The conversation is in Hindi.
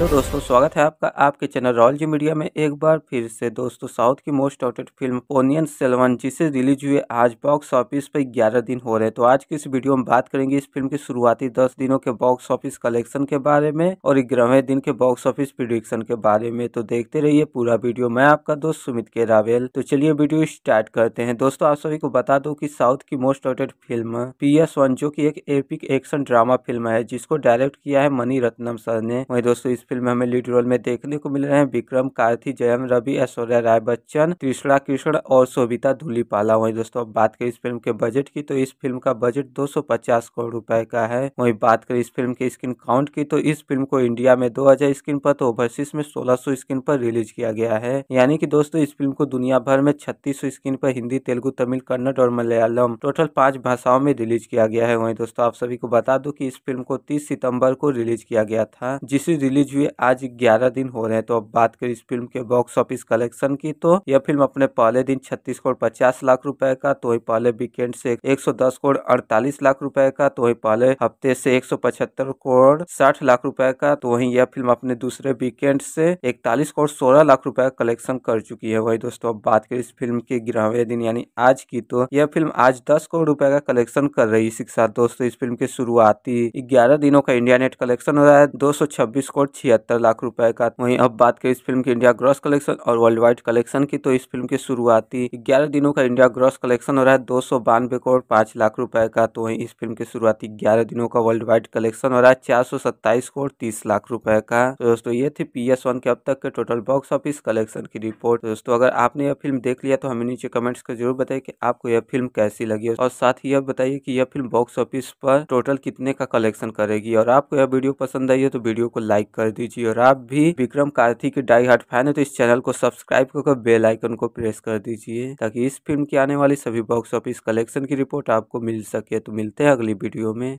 हेलो दोस्तों स्वागत है आपका आपके चैनल रॉयल जी मीडिया में एक बार फिर से दोस्तों साउथ की most awaited film Ponniyin Selvan जिसे रिलीज हुए आज बॉक्स ऑफिस पर 11 दिन हो रहे हैं तो आज की इस वीडियो में बात करेंगे इस फिल्म की शुरुआती 10 दिनों के बॉक्स ऑफिस कलेक्शन के बारे में और ग्यारहवें दिन के बॉक्स ऑफिस प्रिडिक्शन के बारे में तो देखते रहिए पूरा वीडियो मैं आपका दोस्त सुमित के रावेल तो चलिए वीडियो स्टार्ट करते हैं दोस्तों आप सभी को बता दो की साउथ की most awaited film P S जो की एक एपिक एक्शन ड्रामा फिल्म है जिसको डायरेक्ट किया है मनी रत्नम सर ने वही दोस्तों इस फिल्म हमें लीड रोल में देखने को मिल रहे हैं विक्रम कार्थी जयम रवि ऐश्वर्या राय बच्चन त्रिशला कृष्ण और शोभिता पाला वही दोस्तों अब बात करें इस फिल्म के बजट की तो इस फिल्म का बजट दो करोड़ रुपए का है वही बात करें इस फिल्म के स्क्रीन काउंट की तो इस फिल्म को इंडिया में दो स्क्रीन पर तो ओवरसीज में सोलह स्क्रीन पर रिलीज किया गया है यानी की दोस्तों इस फिल्म को दुनिया भर में छत्तीस स्क्रीन पर हिंदी तेलुगु तमिल कन्नड़ और मलयालम टोटल पांच भाषाओं में रिलीज किया गया है वही दोस्तों आप सभी को बता दो की इस फिल्म को तीस सितम्बर को रिलीज किया गया था जिसे रिलीज हुए आज ग्यारह दिन हो रहे हैं तो अब बात करें इस फिल्म के बॉक्स ऑफिस कलेक्शन की तो यह फिल्म अपने पहले दिन छत्तीस करोड़ पचास लाख रुपए का तो वही पहले वीकेंड से 110 करोड़ अड़तालीस लाख रुपए का तो वही पहले हफ्ते से 175 करोड़ साठ लाख रुपए का तो वही यह फिल्म अपने दूसरे वीकेंड से इकतालीस करोड़ सोलह लाख रुपए कलेक्शन कर चुकी है वही दोस्तों अब बात करें इस फिल्म के ग्यारहवें दिन यानी आज की तो यह फिल्म आज दस करोड़ रुपए का कलेक्शन कर रही है इसी के साथ दोस्तों इस फिल्म के शुरुआती ग्यारह दिनों का इंडिया नेट कलेक्शन हो रहा है दो सौ छब्बीस करोड़ छिहत्तर लाख रुपए का वहीं अब बात करें इस फिल्म की इंडिया ग्रॉस कलेक्शन और वर्ल्ड वाइड कलेक्शन की तो इस फिल्म की शुरुआती ग्यारह दिनों का इंडिया ग्रॉस कलेक्शन हो रहा है दो सौ बानवे करोड़ पांच लाख रुपए का तो वहीं इस फिल्म की शुरुआती ग्यारह दिनों का वर्ल्ड वाइड कलेक्शन हो रहा है चार सौ सत्ताईस करोड़ तीस लाख रुपए का तो दोस्तों ये थी पी एस वन के अब तक के टोटल बॉक्स ऑफिस कलेक्शन की रिपोर्ट तो दोस्तों अगर आपने यह फिल्म देख लिया तो हमें नीचे कमेंट्स कर जरूर बताइए की आपको यह फिल्म कैसी लगी और साथ ही यह बताइए की यह फिल्म बॉक्स ऑफिस पर टोटल कितने का कलेक्शन करेगी और आपको यह वीडियो पसंद आई है तो वीडियो को लाइक कर दीजिए और आप भी विक्रम कार्थी के डाई हार्ट फैन है तो इस चैनल को सब्सक्राइब करके बेल आइकन को प्रेस कर दीजिए ताकि इस फिल्म की आने वाली सभी बॉक्स ऑफिस कलेक्शन की रिपोर्ट आपको मिल सके तो मिलते हैं अगली वीडियो में